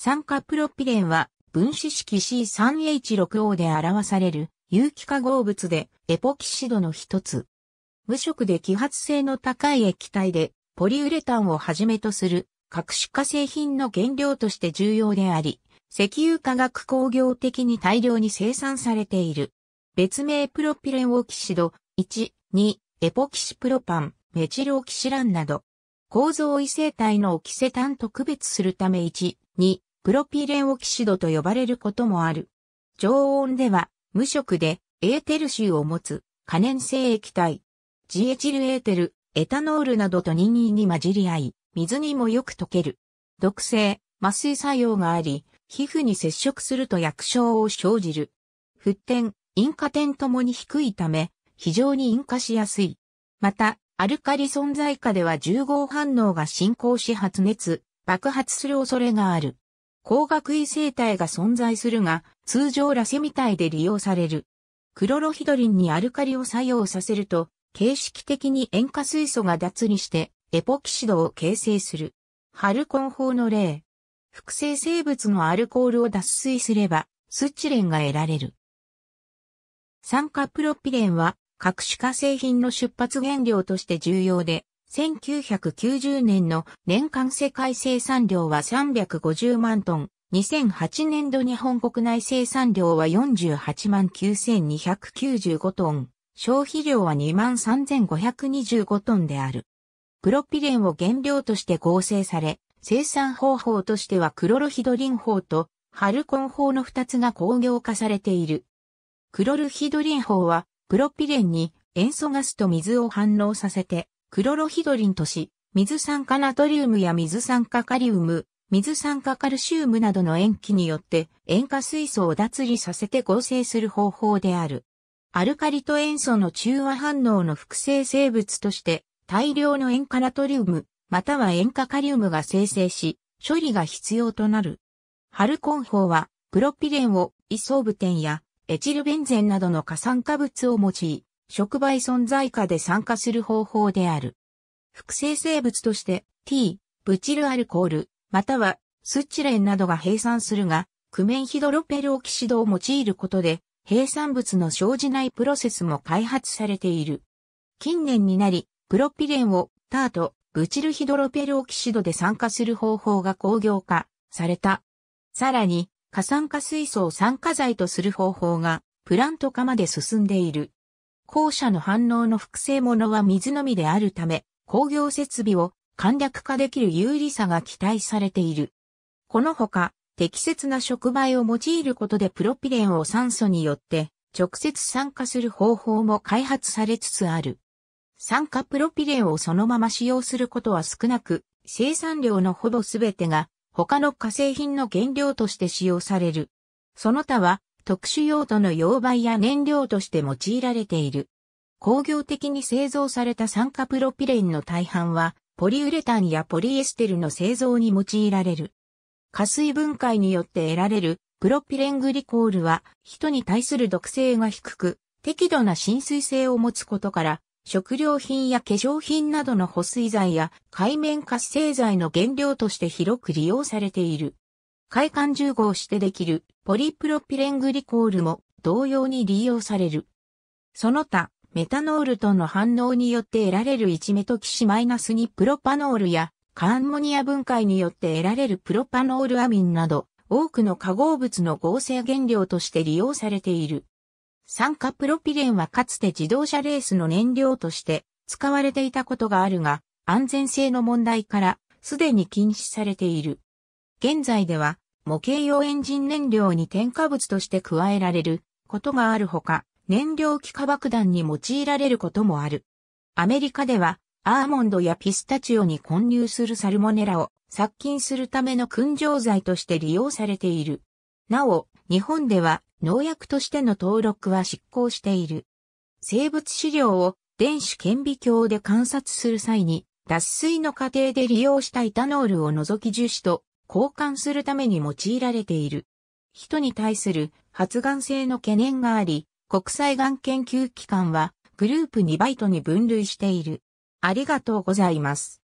酸化プロピレンは分子式 C3H6O で表される有機化合物でエポキシドの一つ。無色で揮発性の高い液体でポリウレタンをはじめとする各種化製品の原料として重要であり、石油化学工業的に大量に生産されている。別名プロピレンオキシド1、2、エポキシプロパン、メチルオキシランなど、構造異性体のオキセタンと区別するため1、2、プロピレンオキシドと呼ばれることもある。常温では無色でエーテル臭を持つ可燃性液体、ジエチルエーテル、エタノールなどとニニに混じり合い、水にもよく溶ける。毒性、麻酔作用があり、皮膚に接触すると薬症を生じる。沸点、引火点ともに低いため、非常に引火しやすい。また、アルカリ存在下では重合反応が進行し発熱、爆発する恐れがある。光学異性体が存在するが、通常ラセミ体で利用される。クロロヒドリンにアルカリを作用させると、形式的に塩化水素が脱離して、エポキシドを形成する。ハルコン法の例。複製生物のアルコールを脱水すれば、スチレンが得られる。酸化プロピレンは、各種化製品の出発原料として重要で、1990年の年間世界生産量は350万トン、2008年度日本国内生産量は48万9295トン、消費量は2万3525トンである。プロピレンを原料として合成され、生産方法としてはクロロヒドリン法とハルコン法の2つが工業化されている。クロルヒドリン法はプロピレンに塩素ガスと水を反応させてクロロヒドリンとし、水酸化ナトリウムや水酸化カリウム、水酸化カルシウムなどの塩基によって塩化水素を脱離させて合成する方法である。アルカリと塩素の中和反応の複製生物として大量の塩化ナトリウム、または塩化カリウムが生成し、処理が必要となる。ハルコン法は、プロピレンをイソーブテンやエチルベンゼンなどの過酸化物を用い、触媒存在下で酸化する方法である。複製生物として T、ブチルアルコール、またはスチレンなどが閉鎖するが、クメンヒドロペルオキシドを用いることで、閉鎖物の生じないプロセスも開発されている。近年になり、プロピレンをタート、ブチルヒドロペルオキシドで酸化する方法が工業化された。さらに、過酸化水素を酸化剤とする方法がプラント化まで進んでいる。後者の反応の複製物は水のみであるため、工業設備を簡略化できる有利さが期待されている。このほか、適切な触媒を用いることでプロピレンを酸素によって直接酸化する方法も開発されつつある。酸化プロピレンをそのまま使用することは少なく、生産量のほぼすべてが他の化成品の原料として使用される。その他は特殊用途の溶媒や燃料として用いられている。工業的に製造された酸化プロピレンの大半は、ポリウレタンやポリエステルの製造に用いられる。加水分解によって得られるプロピレングリコールは、人に対する毒性が低く、適度な浸水性を持つことから、食料品や化粧品などの保水剤や海面活性剤の原料として広く利用されている。快感重合してできるポリプロピレングリコールも同様に利用される。その他、メタノールとの反応によって得られる1メトキシマイナス2プロパノールやカンモニア分解によって得られるプロパノールアミンなど、多くの化合物の合成原料として利用されている。酸化プロピレンはかつて自動車レースの燃料として使われていたことがあるが、安全性の問題からすでに禁止されている。現在では模型用エンジン燃料に添加物として加えられることがあるほか、燃料気化爆弾に用いられることもある。アメリカではアーモンドやピスタチオに混入するサルモネラを殺菌するための燻蒸剤として利用されている。なお、日本では農薬としての登録は執行している。生物資料を電子顕微鏡で観察する際に、脱水の過程で利用したイタノールを除き樹脂と交換するために用いられている。人に対する発がん性の懸念があり、国際がん研究機関はグループ2バイトに分類している。ありがとうございます。